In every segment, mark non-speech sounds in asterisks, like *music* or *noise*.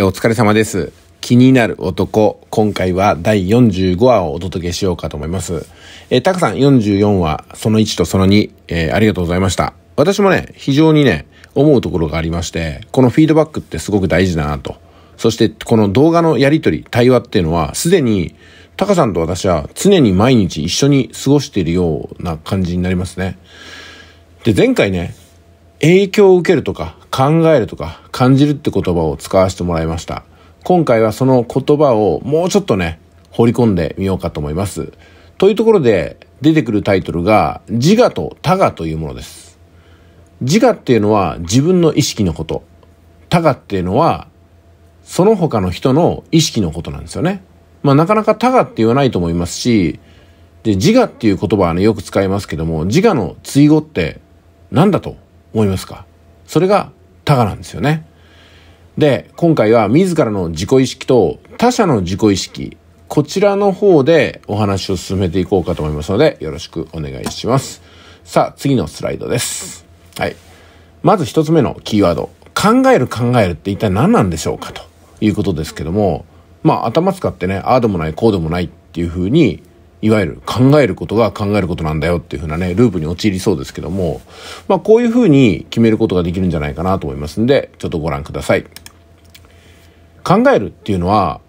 お疲れ様です。気になる男。今回は第45話をお届けしようかと思います。えたくさん44話、その1とその2、えー、ありがとうございました。私もね、非常にね、思うところがありまして、このフィードバックってすごく大事だなと。そして、この動画のやりとり、対話っていうのは、すでに、タカさんと私は常に毎日一緒に過ごしているような感じになりますね。で、前回ね、影響を受けるとか考えるとか感じるって言葉を使わせてもらいました。今回はその言葉をもうちょっとね、掘り込んでみようかと思います。というところで出てくるタイトルが自我と他我というものです。自我っていうのは自分の意識のこと。他我っていうのはその他の人の意識のことなんですよね。まあなかなか他我って言わないと思いますし、で自我っていう言葉はねよく使いますけども自我の追語って何だと思いますかそれがたかなんですよね。で、今回は自らの自己意識と他者の自己意識、こちらの方でお話を進めていこうかと思いますので、よろしくお願いします。さあ、次のスライドです。はい。まず一つ目のキーワード。考える考えるって一体何なんでしょうかということですけども、まあ頭使ってね、ああでもない、こうでもないっていうふうにいわゆる考えることが考えることなんだよっていう風なね、ループに陥りそうですけども、まあこういう風に決めることができるんじゃないかなと思いますんで、ちょっとご覧ください。考えるっていうのは、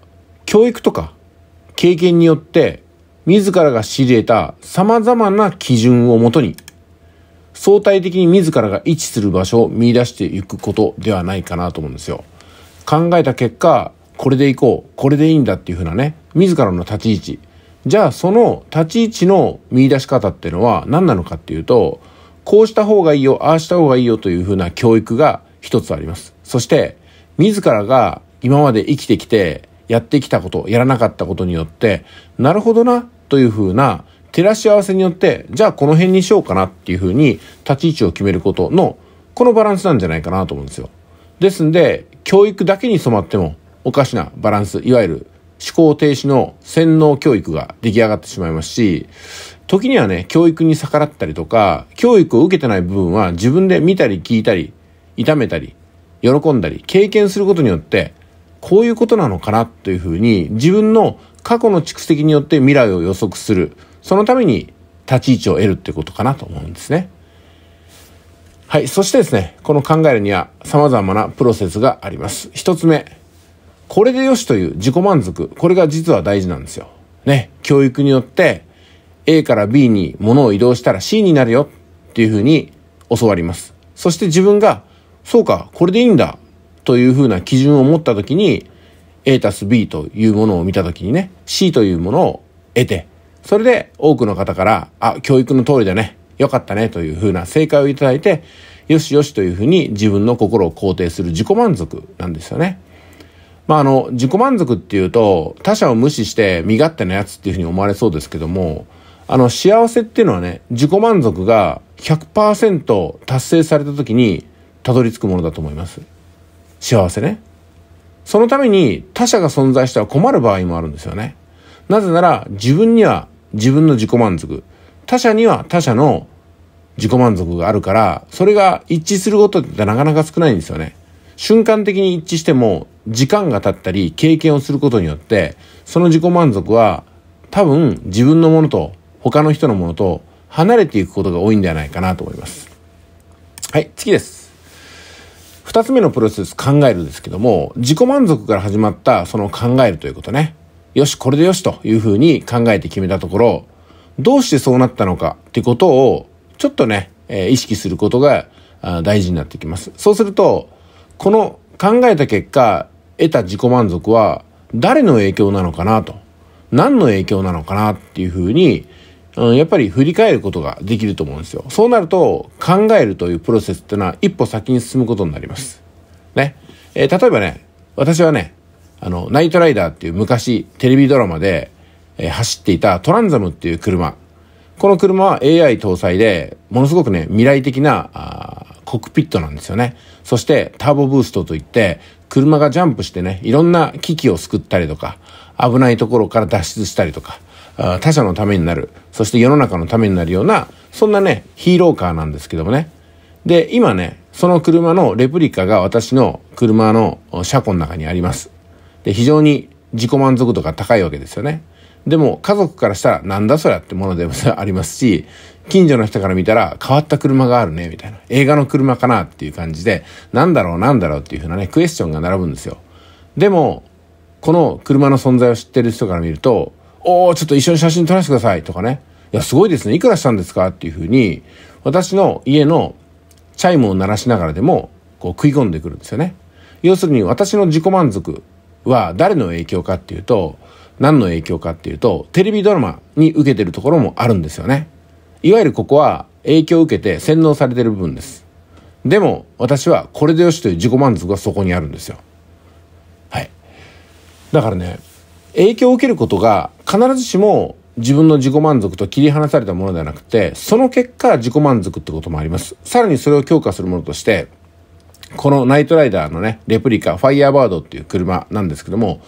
教育とか経験によって、自らが知り得た様々な基準をもとに、相対的に自らが位置する場所を見出していくことではないかなと思うんですよ。考えた結果、これでいこう、これでいいんだっていう風なね、自らの立ち位置、じゃあその立ち位置の見出し方っていうのは何なのかっていうと、こうした方がいいよ、ああした方がいいよというふうな教育が一つあります。そして、自らが今まで生きてきて、やってきたこと、やらなかったことによって、なるほどな、というふうな照らし合わせによって、じゃあこの辺にしようかなっていうふうに立ち位置を決めることの、このバランスなんじゃないかなと思うんですよ。ですんで、教育だけに染まってもおかしなバランス、いわゆる思考停止の洗脳教育が出来上がってしまいますし、時にはね、教育に逆らったりとか、教育を受けてない部分は自分で見たり聞いたり、痛めたり、喜んだり、経験することによって、こういうことなのかなというふうに、自分の過去の蓄積によって未来を予測する。そのために立ち位置を得るってことかなと思うんですね。はい。そしてですね、この考えるには様々なプロセスがあります。一つ目、これでよしという自己満足。これが実は大事なんですよ。ね。教育によって、A から B に物を移動したら C になるよっていうふうに教わります。そして自分が、そうか、これでいいんだというふうな基準を持った時に、A たす B というものを見た時にね、C というものを得て、それで多くの方から、あ、教育の通りだね。よかったね。というふうな正解をいただいて、よしよしというふうに自分の心を肯定する自己満足なんですよね。まあ、あの、自己満足っていうと、他者を無視して身勝手なやつっていうふうに思われそうですけども、あの、幸せっていうのはね、自己満足が100%達成された時にたどり着くものだと思います。幸せね。そのために他者が存在しては困る場合もあるんですよね。なぜなら自分には自分の自己満足、他者には他者の自己満足があるから、それが一致することってなかなか少ないんですよね。瞬間的に一致しても時間が経ったり経験をすることによってその自己満足は多分自分のものと他の人のものと離れていくことが多いんではないかなと思います。はい、次です。二つ目のプロセス考えるですけども、自己満足から始まったその考えるということね。よし、これでよしというふうに考えて決めたところ、どうしてそうなったのかっていうことをちょっとね、えー、意識することが大事になってきます。そうすると、この考えた結果得た自己満足は誰の影響なのかなと何の影響なのかなっていうふうにやっぱり振り返ることができると思うんですよ。そうなると考えるというプロセスってのは一歩先に進むことになります。ね。えー、例えばね、私はね、あの、ナイトライダーっていう昔テレビドラマで、えー、走っていたトランザムっていう車。この車は AI 搭載で、ものすごくね、未来的な、コクピットなんですよね。そしてターボブーストといって車がジャンプしてね、いろんな危機を救ったりとか、危ないところから脱出したりとか、他者のためになる、そして世の中のためになるような、そんなね、ヒーローカーなんですけどもね。で、今ね、その車のレプリカが私の車の車庫の中にあります。で、非常に自己満足度が高いわけですよね。でも家族からしたらなんだそりゃってものでも *laughs* ありますし、近所の人から見たら変わった車があるね、みたいな。映画の車かなっていう感じで、なんだろうなんだろうっていうふうなね、クエスチョンが並ぶんですよ。でも、この車の存在を知ってる人から見ると、おー、ちょっと一緒に写真撮らせてくださいとかね。いや、すごいですね。いくらしたんですかっていうふうに、私の家のチャイムを鳴らしながらでも、こう食い込んでくるんですよね。要するに私の自己満足は誰の影響かっていうと、何の影響かっていうと、テレビドラマに受けてるところもあるんですよね。いわゆるここは影響を受けて洗脳されてる部分です。でも、私はこれでよしという自己満足がそこにあるんですよ。はい。だからね、影響を受けることが必ずしも自分の自己満足と切り離されたものではなくて、その結果自己満足ってこともあります。さらにそれを強化するものとして、このナイトライダーのね、レプリカ、ファイヤーバードっていう車なんですけども、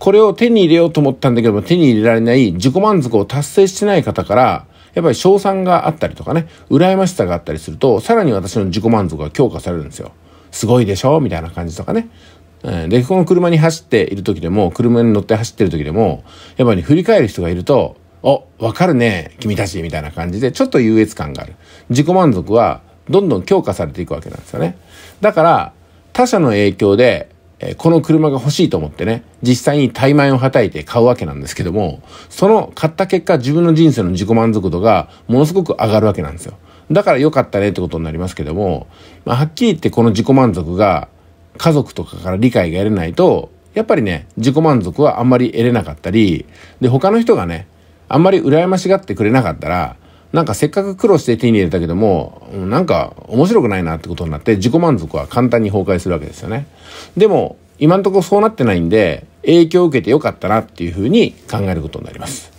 これを手に入れようと思ったんだけども、手に入れられない自己満足を達成してない方から、やっぱり賞賛があったりとかね、羨ましさがあったりすると、さらに私の自己満足が強化されるんですよ。すごいでしょみたいな感じとかね。で、この車に走っている時でも、車に乗って走ってる時でも、やっぱり、ね、振り返る人がいると、お、わかるね、君たち、みたいな感じで、ちょっと優越感がある。自己満足は、どんどん強化されていくわけなんですよね。だから、他者の影響で、えこの車が欲しいと思ってね、実際に怠慢をはたいて買うわけなんですけども、その買った結果自分の人生の自己満足度がものすごく上がるわけなんですよ。だから良かったねってことになりますけども、まあ、はっきり言ってこの自己満足が家族とかから理解が得れないと、やっぱりね、自己満足はあんまり得れなかったり、で、他の人がね、あんまり羨ましがってくれなかったら、なんかせっかく苦労して手に入れたけども、なんか面白くないなってことになって自己満足は簡単に崩壊するわけですよね。でも、今んとこそうなってないんで、影響を受けてよかったなっていうふうに考えることになります。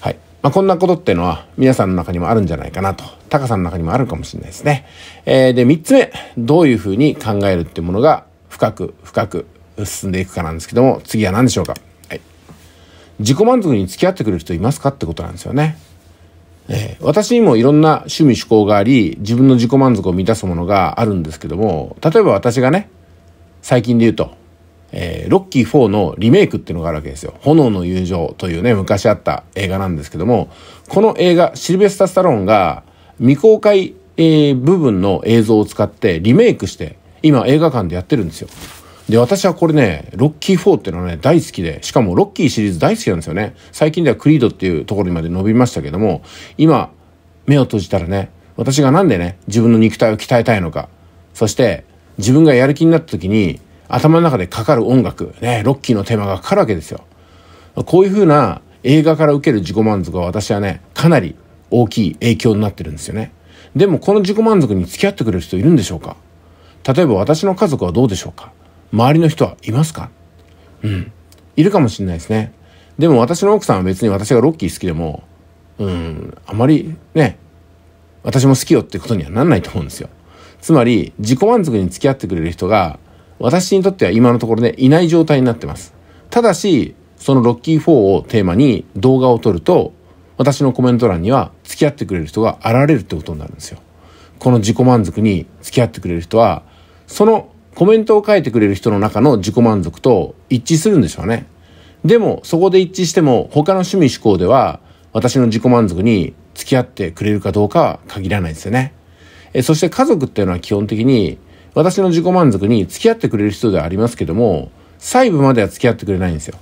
はい。まあ、こんなことっていうのは皆さんの中にもあるんじゃないかなと。タカさんの中にもあるかもしれないですね。えー、で、3つ目。どういうふうに考えるっていうものが深く深く進んでいくかなんですけども、次は何でしょうか。はい。自己満足に付き合ってくれる人いますかってことなんですよね。えー、私にもいろんな趣味趣向があり自分の自己満足を満たすものがあるんですけども例えば私がね最近で言うと、えー、ロッキー4のリメイクっていうのがあるわけですよ「炎の友情」というね昔あった映画なんですけどもこの映画シルベスタ・スタローンが未公開、えー、部分の映像を使ってリメイクして今映画館でやってるんですよ。で、私はこれね、ロッキー4っていうのはね、大好きで、しかもロッキーシリーズ大好きなんですよね。最近ではクリードっていうところにまで伸びましたけども、今、目を閉じたらね、私がなんでね、自分の肉体を鍛えたいのか、そして自分がやる気になった時に、頭の中でかかる音楽、ね、ロッキーのテーマがかかるわけですよ。こういうふうな映画から受ける自己満足は私はね、かなり大きい影響になってるんですよね。でもこの自己満足に付き合ってくれる人いるんでしょうか例えば私の家族はどうでしょうか周りの人はいますかうん。いるかもしれないですね。でも私の奥さんは別に私がロッキー好きでも、うん、あまりね、私も好きよってことにはなんないと思うんですよ。つまり、自己満足に付き合ってくれる人が、私にとっては今のところね、いない状態になってます。ただし、そのロッキー4をテーマに動画を撮ると、私のコメント欄には付き合ってくれる人が現れるってことになるんですよ。この自己満足に付き合ってくれる人は、そのコメントを書いてくれる人の中の自己満足と一致するんでしょうね。でも、そこで一致しても、他の趣味思考では、私の自己満足に付き合ってくれるかどうかは限らないですよね。えそして家族っていうのは基本的に、私の自己満足に付き合ってくれる人ではありますけども、細部までは付き合ってくれないんですよ。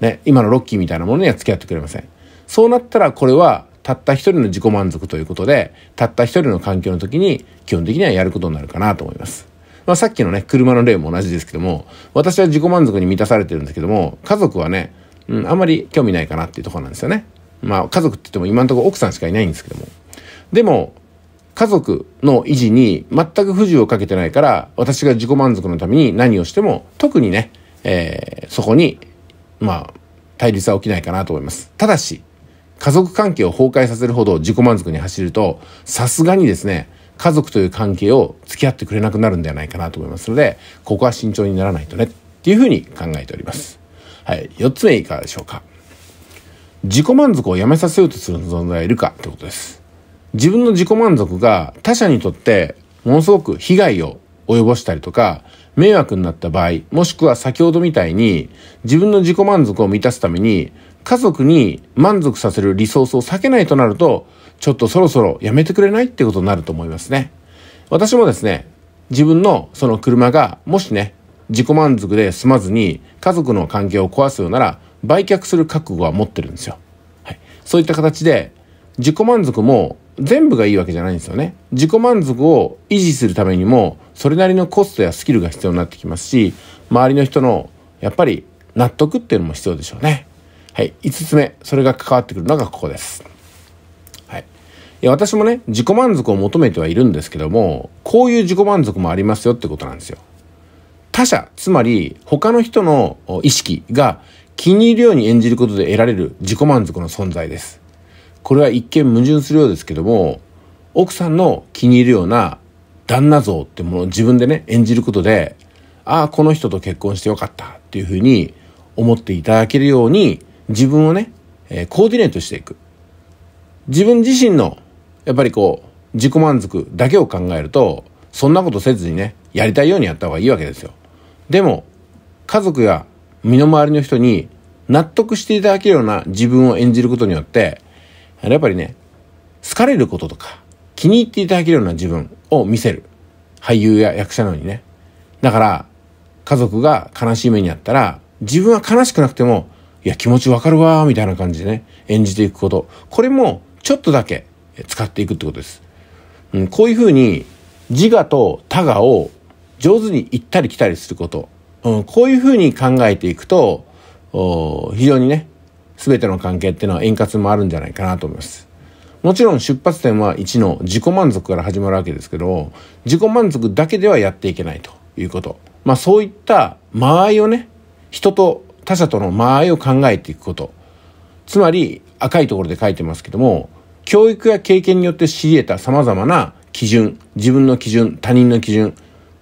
ね、今のロッキーみたいなものには付き合ってくれません。そうなったらこれはたった一人の自己満足ということで、たった一人の環境の時に基本的にはやることになるかなと思います。まあ、さっきのね、車の例も同じですけども、私は自己満足に満たされてるんですけども、家族はね、うん、あんまり興味ないかなっていうところなんですよね。まあ、家族って言っても今のところ奥さんしかいないんですけども。でも、家族の維持に全く不自由をかけてないから、私が自己満足のために何をしても、特にね、えー、そこに、まあ、対立は起きないかなと思います。ただし、家族関係を崩壊させるほど自己満足に走ると、さすがにですね、家族という関係を付き合ってくれなくなるんではないかなと思いますので、ここは慎重にならないとねっていうふうに考えております。はい。4つ目いかがでしょうか。自己満足をやめさせようとする存在がいるかってことです。自分の自己満足が他者にとってものすごく被害を及ぼしたりとか、迷惑になった場合、もしくは先ほどみたいに自分の自己満足を満たすために家族に満足させるリソースを避けないとなると、ちょっとそろそろやめてくれないってことになると思いますね。私もですね、自分のその車が、もしね、自己満足で済まずに家族の関係を壊すようなら、売却する覚悟は持ってるんですよ。はい。そういった形で、自己満足も全部がいいわけじゃないんですよね。自己満足を維持するためにも、それなりのコストやスキルが必要になってきますし、周りの人の、やっぱり納得っていうのも必要でしょうね。はい。5つ目、それが関わってくるのがここです。や、私もね、自己満足を求めてはいるんですけども、こういう自己満足もありますよってことなんですよ。他者、つまり他の人の意識が気に入るように演じることで得られる自己満足の存在です。これは一見矛盾するようですけども、奥さんの気に入るような旦那像ってものを自分でね、演じることで、ああ、この人と結婚してよかったっていうふうに思っていただけるように、自分をね、えコーディネートしていく。自分自身のやっぱりこう、自己満足だけを考えると、そんなことせずにね、やりたいようにやった方がいいわけですよ。でも、家族や身の回りの人に納得していただけるような自分を演じることによって、やっぱりね、好かれることとか、気に入っていただけるような自分を見せる。俳優や役者なのにね。だから、家族が悲しい目にあったら、自分は悲しくなくても、いや、気持ちわかるわみたいな感じでね、演じていくこと。これも、ちょっとだけ、使っていくってことです。うん、こういうふうに自我と他我を上手に行ったり来たりすること、うん、こういうふうに考えていくと非常にね全ての関係っていうのは円滑もあるんじゃないかなと思います。もちろん出発点は1の自己満足から始まるわけですけど自己満足だけではやっていけないということ、まあ、そういった間合いをね人と他者との間合いを考えていくことつまり赤いところで書いてますけども教育や経験によって知り得た様々な基準、自分の基準、他人の基準、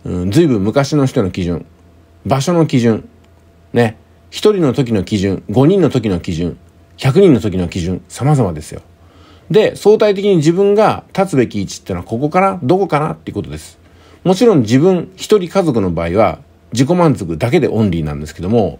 うん、随分昔の人の基準、場所の基準、ね、一人の時の基準、5人の時の基準、100人の時の基準、様々ですよ。で、相対的に自分が立つべき位置ってのはここかなどこかなっていうことです。もちろん自分一人家族の場合は自己満足だけでオンリーなんですけども、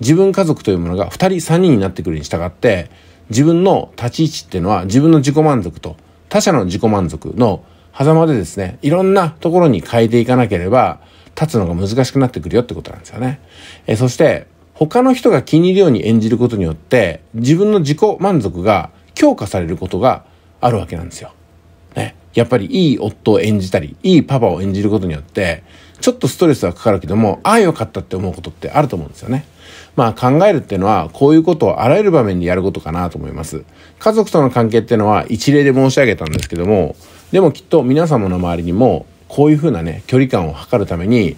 自分家族というものが2人3人になってくるに従って、自分の立ち位置っていうのは自分の自己満足と他者の自己満足の狭間でですね、いろんなところに変えていかなければ、立つのが難しくなってくるよってことなんですよね。えそして、他の人が気に入るように演じることによって、自分の自己満足が強化されることがあるわけなんですよ。ね。やっぱりいい夫を演じたり、いいパパを演じることによって、ちょっとストレスはかかるけども、ああよかったって思うことってあると思うんですよね。まあ、考えるっていうのは、こういうことをあらゆる場面でやることかなと思います。家族との関係っていうのは一例で申し上げたんですけども、でもきっと皆様の周りにも、こういうふうなね、距離感を測るために、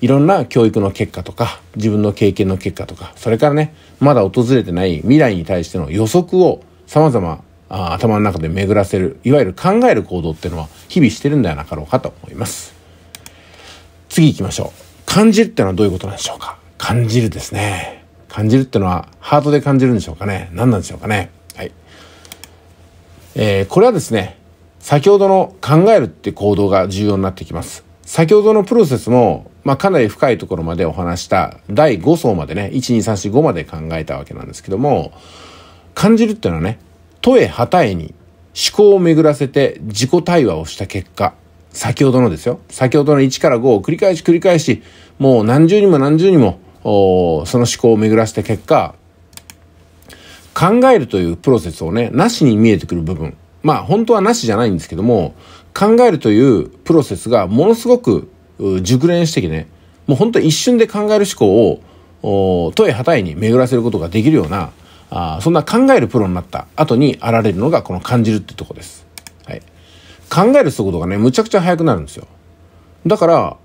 いろんな教育の結果とか、自分の経験の結果とか、それからね、まだ訪れてない未来に対しての予測を様々あ頭の中で巡らせる、いわゆる考える行動っていうのは日々してるんではなかろうかと思います。次行きましょう。感じるってのはどういうことなんでしょうか感じるですね。感じるっていうのはハートで感じるんでしょうかね。何なんでしょうかね。はい。えー、これはですね、先ほどの考えるって行動が重要になってきます。先ほどのプロセスも、まあ、かなり深いところまでお話した第5層までね、12345まで考えたわけなんですけども、感じるっていうのはね、問えはたえに思考を巡らせて自己対話をした結果、先ほどのですよ。先ほどの1から5を繰り返し繰り返し、もう何十にも何十にもその思考を巡らした結果、考えるというプロセスをね、なしに見えてくる部分。まあ本当はなしじゃないんですけども、考えるというプロセスがものすごく熟練してきてね、もう本当一瞬で考える思考を、問え、はたえに巡らせることができるような、あそんな考えるプロになった後にあられるのがこの感じるってとこです。はい。考える速度がね、むちゃくちゃ速くなるんですよ。だから、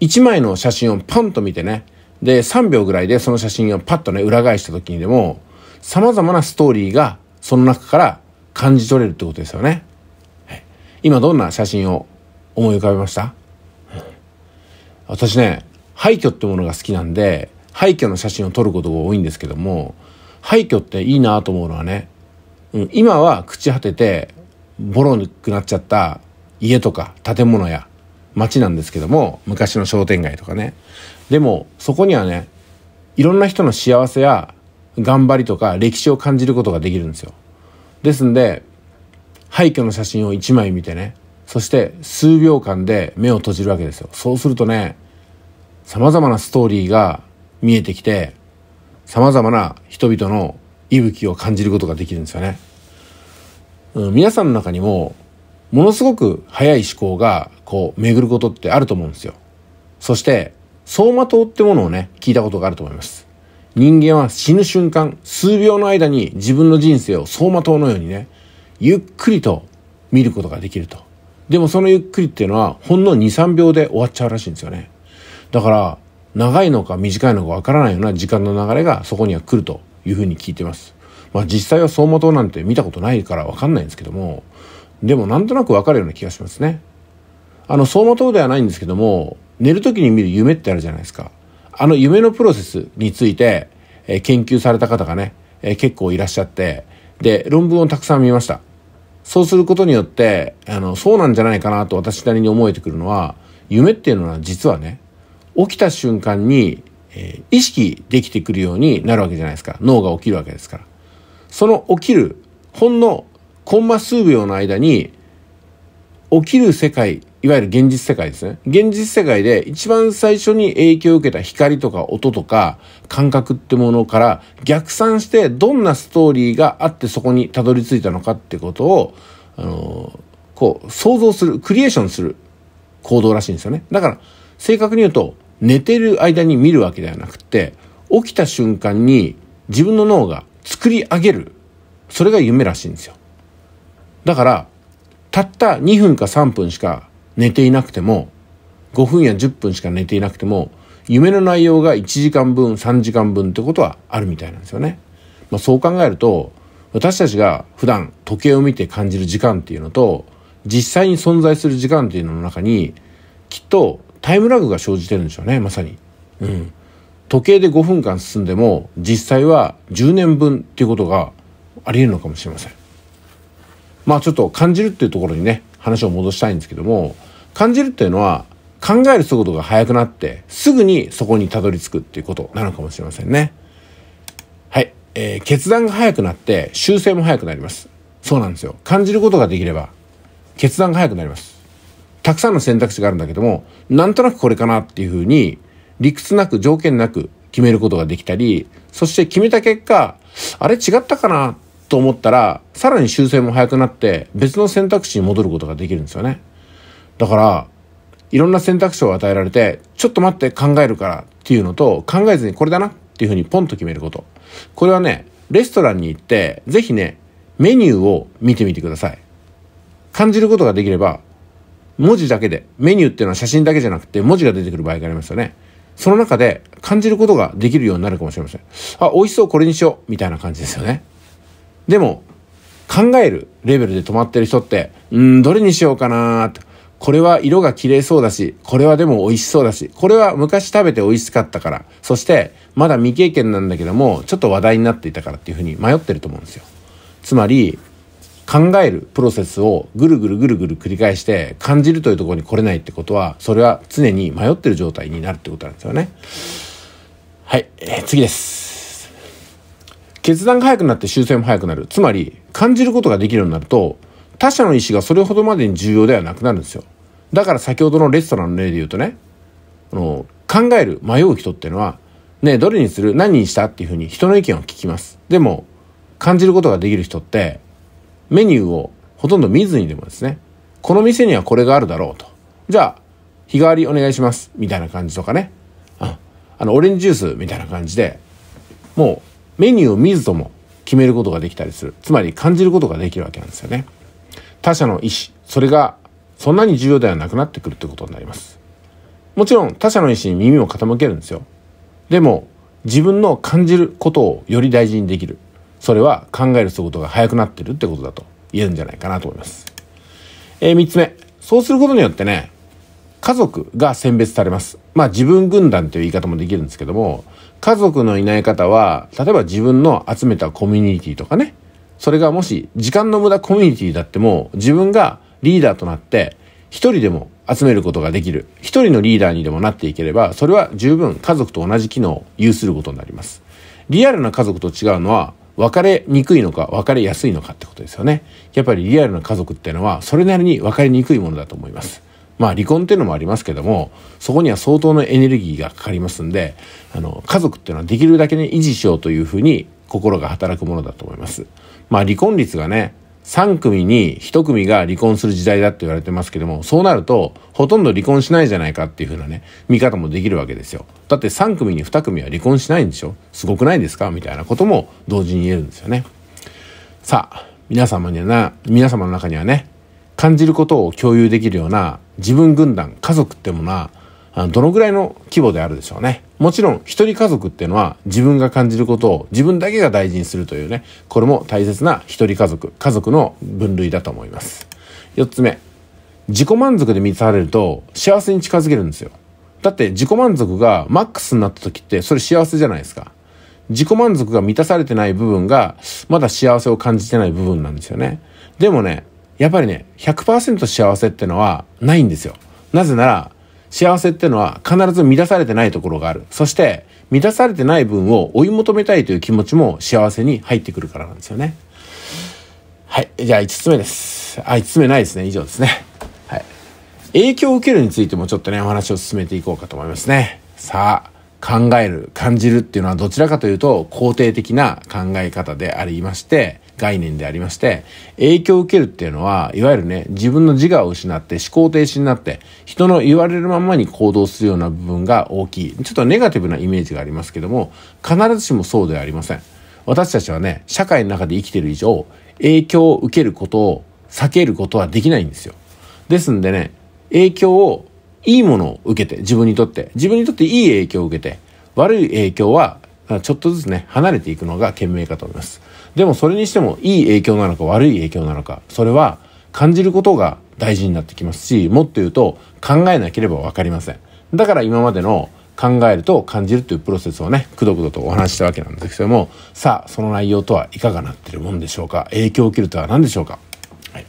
1枚の写真をパンと見てね、で、3秒ぐらいでその写真をパッとね、裏返した時にでも、様々なストーリーがその中から感じ取れるってことですよね。はい、今どんな写真を思い浮かべました、私ね、廃墟ってものが好きなんで、廃墟の写真を撮ることが多いんですけども、廃墟っていいなと思うのはね、うん、今は朽ち果てて、ボロくなっちゃった家とか建物や街なんですけども、昔の商店街とかね。でもそこにはねいろんな人の幸せや頑張りとか歴史を感じることができるんですよ。ですんで廃墟の写真を1枚見てねそして数秒間で目を閉じるわけですよ。そうするとね様々なストーリーが見えてきて様々な人々の息吹を感じることができるんですよね。うん、皆さんの中にもものすごく早い思考がこう巡ることってあると思うんですよ。そして走馬灯ってものをね、聞いたことがあると思います。人間は死ぬ瞬間、数秒の間に自分の人生を走馬灯のようにね、ゆっくりと見ることができると。でもそのゆっくりっていうのは、ほんの2、3秒で終わっちゃうらしいんですよね。だから、長いのか短いのかわからないような時間の流れがそこには来るというふうに聞いてます。まあ実際は走馬灯なんて見たことないからわかんないんですけども、でもなんとなくわかるような気がしますね。あの、走馬灯ではないんですけども、寝る時に見る夢ってあるじゃないですか。あの夢のプロセスについて、え研究された方がね、え結構いらっしゃって、で、論文をたくさん見ました。そうすることによって、あの、そうなんじゃないかなと私なりに思えてくるのは、夢っていうのは実はね、起きた瞬間に、えー、意識できてくるようになるわけじゃないですか。脳が起きるわけですから。その起きる、ほんのコンマ数秒の間に、起きる世界いわゆる現実世界ですね。現実世界で一番最初に影響を受けた光とか音とか感覚ってものから逆算してどんなストーリーがあってそこにたどり着いたのかってことを、あのー、こう、想像する、クリエーションする行動らしいんですよね。だから、正確に言うと、寝てる間に見るわけではなくて、起きた瞬間に自分の脳が作り上げる。それが夢らしいんですよ。だから、たった2分か3分しか寝ていなくても、5分や10分しか寝ていなくても、夢の内容が1時間分、3時間分ってことはあるみたいなんですよね。まあ、そう考えると、私たちが普段時計を見て感じる時間っていうのと、実際に存在する時間っていうのの中に、きっとタイムラグが生じてるんでしょうね、まさに。うん。時計で5分間進んでも、実際は10年分っていうことがあり得るのかもしれません。まあちょっと感じるっていうところにね、話を戻したいんですけども、感じるっていうのは考える速度が速くなってすぐにそこにたどり着くっていうことなのかもしれませんね。はい、えー、決断が速くなって修正も速くなります。そうなんですよ。感じることができれば決断が速くなります。たくさんの選択肢があるんだけどもなんとなくこれかなっていうふうに理屈なく条件なく決めることができたりそして決めた結果あれ違ったかなと思ったらさらに修正も速くなって別の選択肢に戻ることができるんですよね。だから、いろんな選択肢を与えられて、ちょっと待って考えるからっていうのと、考えずにこれだなっていうふうにポンと決めること。これはね、レストランに行って、ぜひね、メニューを見てみてください。感じることができれば、文字だけで、メニューっていうのは写真だけじゃなくて文字が出てくる場合がありますよね。その中で感じることができるようになるかもしれません。あ、美味しそう、これにしよう、みたいな感じですよね。でも、考えるレベルで止まってる人って、うん、どれにしようかなーって。これは色が綺麗そうだし、これはでも美味しそうだし、これは昔食べて美味しかったから、そしてまだ未経験なんだけども、ちょっと話題になっていたからっていうふうに迷ってると思うんですよ。つまり、考えるプロセスをぐるぐるぐるぐる繰り返して感じるというところに来れないってことは、それは常に迷ってる状態になるってことなんですよね。はい、えー、次です。決断が早くなって修正も早くなる。つまり、感じることができるようになると、他者の意思がそれほどまでに重要ではなくなるんですよ。だから先ほどのレストランの例で言うとね、あの考える、迷う人っていうのは、ね、どれにする何にしたっていうふうに人の意見を聞きます。でも、感じることができる人って、メニューをほとんど見ずにでもですね、この店にはこれがあるだろうと。じゃあ、日替わりお願いします。みたいな感じとかね。ああの、オレンジジュースみたいな感じで、もうメニューを見ずとも決めることができたりする。つまり感じることができるわけなんですよね。他者の意思、それがそんなに重要ではなくなってくるということになります。もちろん他者の意思に耳を傾けるんですよ。でも自分の感じることをより大事にできる。それは考える速度が速くなってるってことだと言えるんじゃないかなと思います。えー、3つ目。そうすることによってね、家族が選別されます。まあ自分軍団という言い方もできるんですけども、家族のいない方は、例えば自分の集めたコミュニティとかね、それがもし時間の無駄コミュニティだっても自分がリーダーとなって一人でも集めることができる一人のリーダーにでもなっていければそれは十分家族と同じ機能を有することになりますリアルな家族と違うのは別れにくいのか別れやすいのかってことですよねやっぱりリアルな家族っていうのはそれなりに別れにくいものだと思いますまあ離婚っていうのもありますけどもそこには相当のエネルギーがかかりますんであの家族っていうのはできるだけね維持しようというふうに心が働くものだと思いますまあ離婚率がね、3組に1組が離婚する時代だって言われてますけども、そうなると、ほとんど離婚しないじゃないかっていう風なね、見方もできるわけですよ。だって3組に2組は離婚しないんでしょすごくないですかみたいなことも同時に言えるんですよね。さあ、皆様にはな、皆様の中にはね、感じることを共有できるような自分軍団、家族ってものは、どのぐらいの規模であるでしょうね。もちろん、一人家族っていうのは自分が感じることを自分だけが大事にするというね、これも大切な一人家族、家族の分類だと思います。4つ目、自己満足で満たされると幸せに近づけるんですよ。だって自己満足がマックスになった時ってそれ幸せじゃないですか。自己満足が満たされてない部分がまだ幸せを感じてない部分なんですよね。でもね、やっぱりね、100%幸せってのはないんですよ。なぜなら幸せってのは必ず満たされてないところがある。そして、満たされてない分を追い求めたいという気持ちも幸せに入ってくるからなんですよね。はい。じゃあ5つ目です。あ、5つ目ないですね。以上ですね。はい。影響を受けるについてもちょっとね、お話を進めていこうかと思いますね。さあ、考える、感じるっていうのはどちらかというと肯定的な考え方でありまして、概念でありまして、影響を受けるっていうのは、いわゆるね、自分の自我を失って思考停止になって、人の言われるままに行動するような部分が大きい。ちょっとネガティブなイメージがありますけども、必ずしもそうではありません。私たちはね、社会の中で生きてる以上、影響を受けることを避けることはできないんですよ。ですんでね、影響を、いいものを受けて、自分にとって、自分にとっていい影響を受けて、悪い影響は、ちょっとずつね、離れていくのが賢明かと思います。でもそれにしてもいい影響なのか悪い影響なのか、それは感じることが大事になってきますし、もっと言うと考えなければわかりません。だから今までの考えると感じるというプロセスをね、くどくどとお話したわけなんですけども、さあ、その内容とはいかがなってるもんでしょうか影響を受けるとは何でしょうかはい。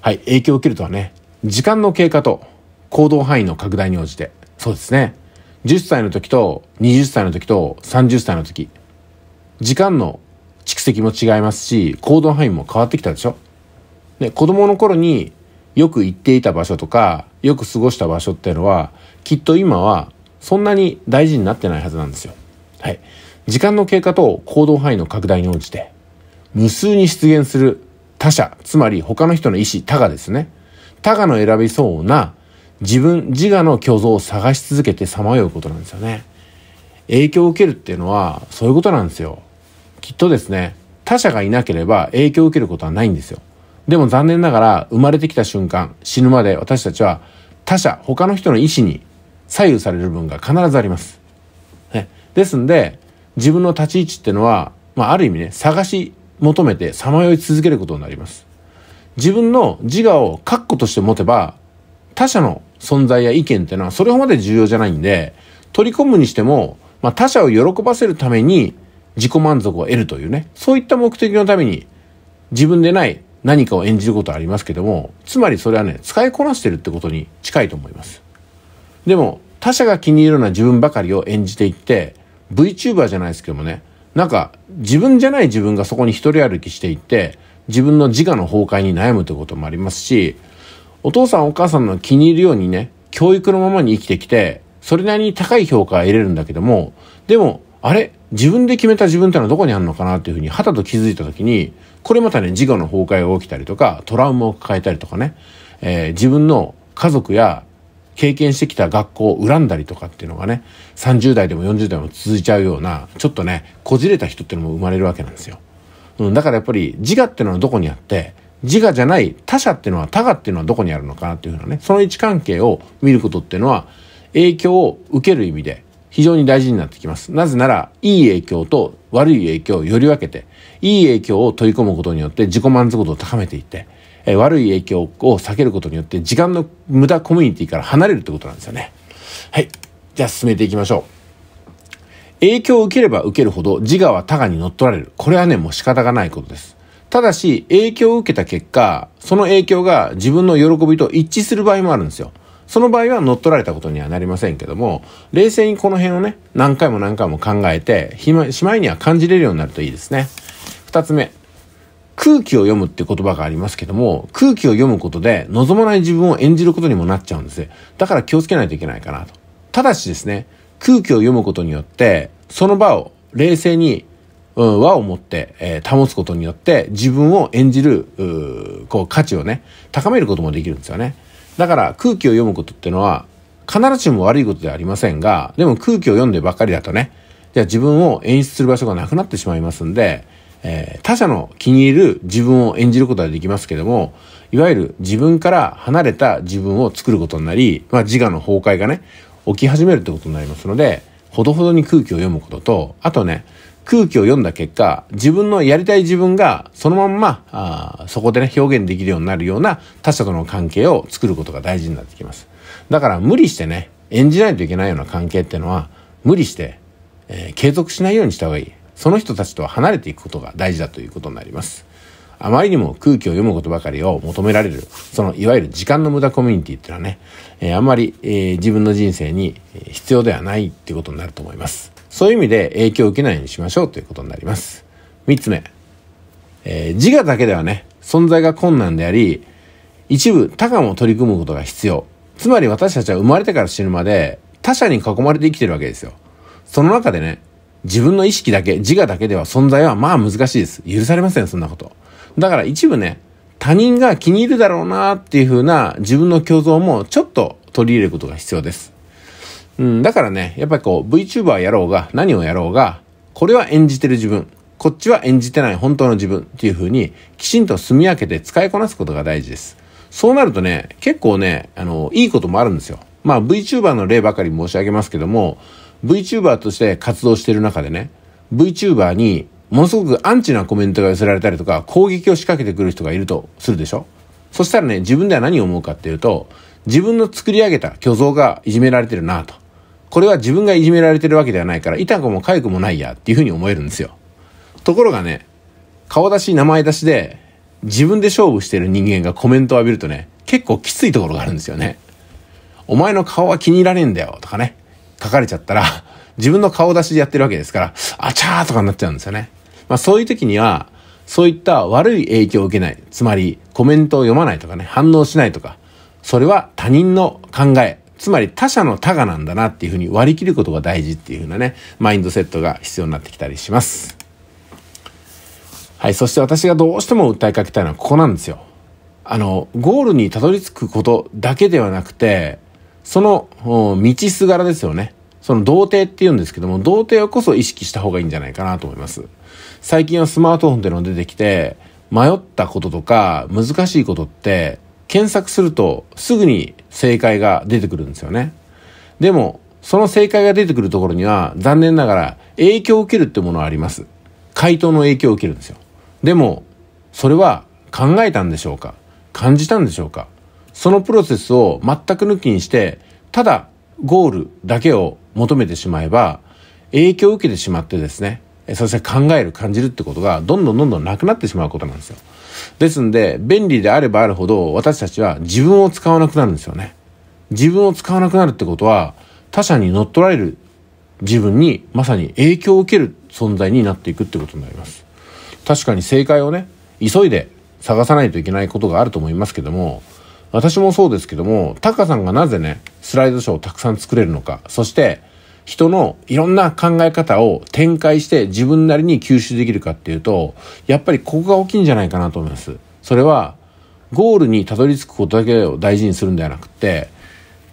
はい、影響を受けるとはね、時間の経過と行動範囲の拡大に応じて、そうですね。10歳の時と20歳の時と30歳の時、時間の蓄積も違いますし、行動範囲も変わってきたでしょで、子供の頃によく行っていた場所とか、よく過ごした場所っていうのは、きっと今はそんなに大事になってないはずなんですよ。はい。時間の経過と行動範囲の拡大に応じて、無数に出現する他者、つまり他の人の意思、他がですね。他がの選びそうな自分、自我の虚像を探し続けてさまようことなんですよね。影響を受けるっていうのはそういうことなんですよ。きっとですね、他者がいなければ影響を受けることはないんですよ。でも残念ながら生まれてきた瞬間、死ぬまで私たちは他者、他の人の意思に左右される部分が必ずあります。ね、ですんで、自分の立ち位置ってのは、まあ、ある意味ね、探し求めてさまよい続けることになります。自分の自我を確固として持てば、他者の存在や意見っていうのはそれほどまで重要じゃないんで、取り込むにしても、まあ、他者を喜ばせるために自己満足を得るというね、そういった目的のために自分でない何かを演じることはありますけども、つまりそれはね、使いこなしてるってことに近いと思います。でも、他者が気に入るような自分ばかりを演じていって、VTuber じゃないですけどもね、なんか自分じゃない自分がそこに一人歩きしていって、自分の自我の崩壊に悩むということもありますし、お父さんお母さんの気に入るようにね、教育のままに生きてきて、それなりに高い評価は得れるんだけども、でも、あれ自分で決めた自分ってのはどこにあるのかなっていうふうに、はたと気づいたときに、これまたね、自我の崩壊が起きたりとか、トラウマを抱えたりとかね、えー、自分の家族や経験してきた学校を恨んだりとかっていうのがね、30代でも40代も続いちゃうような、ちょっとね、こじれた人っていうのも生まれるわけなんですよ。うん、だからやっぱり自我ってのはどこにあって、自我じゃない他者っていうのは他我っていうのはどこにあるのかなっていうふうなね、その位置関係を見ることっていうのは、影響を受ける意味で非常に大事になってきます。なぜなら、いい影響と悪い影響をより分けて、いい影響を取り込むことによって自己満足度を高めていって、え悪い影響を避けることによって時間の無駄コミュニティから離れるってことなんですよね。はい。じゃあ進めていきましょう。影響を受ければ受けるほど自我は他我に乗っ取られる。これはね、もう仕方がないことです。ただし、影響を受けた結果、その影響が自分の喜びと一致する場合もあるんですよ。その場合は乗っ取られたことにはなりませんけども、冷静にこの辺をね、何回も何回も考えて、しまいには感じれるようになるといいですね。二つ目。空気を読むって言葉がありますけども、空気を読むことで望まない自分を演じることにもなっちゃうんですだから気をつけないといけないかなと。ただしですね、空気を読むことによって、その場を冷静に、うん、和を持って、えー、保つことによって、自分を演じる、うこう、価値をね、高めることもできるんですよね。だから空気を読むことってのは必ずしも悪いことではありませんが、でも空気を読んでばっかりだとね、じゃあ自分を演出する場所がなくなってしまいますんで、えー、他者の気に入る自分を演じることはできますけども、いわゆる自分から離れた自分を作ることになり、まあ、自我の崩壊がね、起き始めるってことになりますので、ほどほどに空気を読むことと、あとね、空気を読んだ結果、自分のやりたい自分がそのまんま、あそこでね、表現できるようになるような他者との関係を作ることが大事になってきます。だから無理してね、演じないといけないような関係ってのは、無理して、えー、継続しないようにした方がいい。その人たちとは離れていくことが大事だということになります。あまりにも空気を読むことばかりを求められる、そのいわゆる時間の無駄コミュニティっていうのはね、えー、あんまり、えー、自分の人生に必要ではないってことになると思います。そういう意味で影響を受けないようにしましょうということになります。3つ目。えー、自我だけではね、存在が困難であり、一部他者も取り組むことが必要。つまり私たちは生まれてから死ぬまで他者に囲まれて生きてるわけですよ。その中でね、自分の意識だけ、自我だけでは存在はまあ難しいです。許されません、そんなこと。だから一部ね、他人が気に入るだろうなっていう風な自分の共存もちょっと取り入れることが必要です。うん、だからね、やっぱりこう VTuber やろうが何をやろうが、これは演じてる自分、こっちは演じてない本当の自分っていう風にきちんと住み分けて使いこなすことが大事です。そうなるとね、結構ね、あの、いいこともあるんですよ。まあ VTuber の例ばかり申し上げますけども、VTuber として活動してる中でね、VTuber にものすごくアンチなコメントが寄せられたりとか、攻撃を仕掛けてくる人がいるとするでしょそしたらね、自分では何を思うかっていうと、自分の作り上げた虚像がいじめられてるなと。これは自分がいじめられてるわけではないから、痛くも痒くもないや、っていうふうに思えるんですよ。ところがね、顔出し、名前出しで、自分で勝負してる人間がコメントを浴びるとね、結構きついところがあるんですよね。お前の顔は気に入らねえんだよ、とかね、書かれちゃったら、自分の顔出しでやってるわけですから、あちゃーとかになっちゃうんですよね。まあそういう時には、そういった悪い影響を受けない。つまり、コメントを読まないとかね、反応しないとか、それは他人の考え、つまり他者の他がなんだなっていうふうに割り切ることが大事っていうふうなね、マインドセットが必要になってきたりします。はい、そして私がどうしても訴えかけたいのはここなんですよ。あの、ゴールにたどり着くことだけではなくて、その道すがらですよね。その童貞って言うんですけども、童貞をこそ意識した方がいいんじゃないかなと思います。最近はスマートフォンっていうの出てきて、迷ったこととか難しいことって検索するとすぐに正解が出てくるんですよね。でも、その正解が出てくるところには残念ながら影響を受けるってものはあります。回答の影響を受けるんですよ。でも、それは考えたんでしょうか感じたんでしょうかそのプロセスを全く抜きにして、ただゴールだけを求めてしまえば、影響を受けてしまってですね、そして考える、感じるってことがどんどんどんどんなくなってしまうことなんですよ。ですんで、便利であればあるほど、私たちは自分を使わなくなるんですよね。自分を使わなくなるってことは、他者に乗っ取られる自分に、まさに影響を受ける存在になっていくってことになります。確かに正解をね、急いで探さないといけないことがあると思いますけども、私もそうですけども、タカさんがなぜね、スライドショーをたくさん作れるのか、そして、人のいろんな考え方を展開して自分なりに吸収できるかっていうと、やっぱりここが大きいんじゃないかなと思います。それは、ゴールにたどり着くことだけを大事にするんではなくて、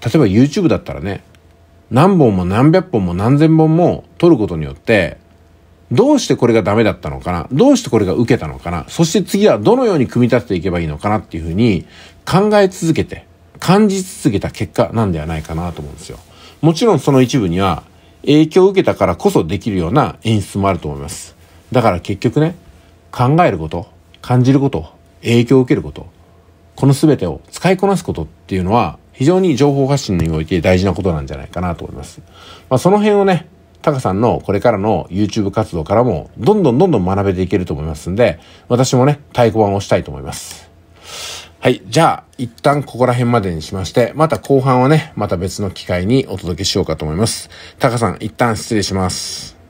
例えば YouTube だったらね、何本も何百本も何千本も撮ることによって、どうしてこれがダメだったのかなどうしてこれが受けたのかなそして次はどのように組み立てていけばいいのかなっていうふうに考え続けて、感じ続けた結果なんではないかなと思うんですよ。もちろんその一部には影響を受けたからこそできるような演出もあると思います。だから結局ね、考えること、感じること、影響を受けること、この全てを使いこなすことっていうのは非常に情報発信において大事なことなんじゃないかなと思います。まあ、その辺をね、タカさんのこれからの YouTube 活動からもどんどんどんどん学べていけると思いますんで、私もね、太鼓判をしたいと思います。はい。じゃあ、一旦ここら辺までにしまして、また後半はね、また別の機会にお届けしようかと思います。タカさん、一旦失礼します。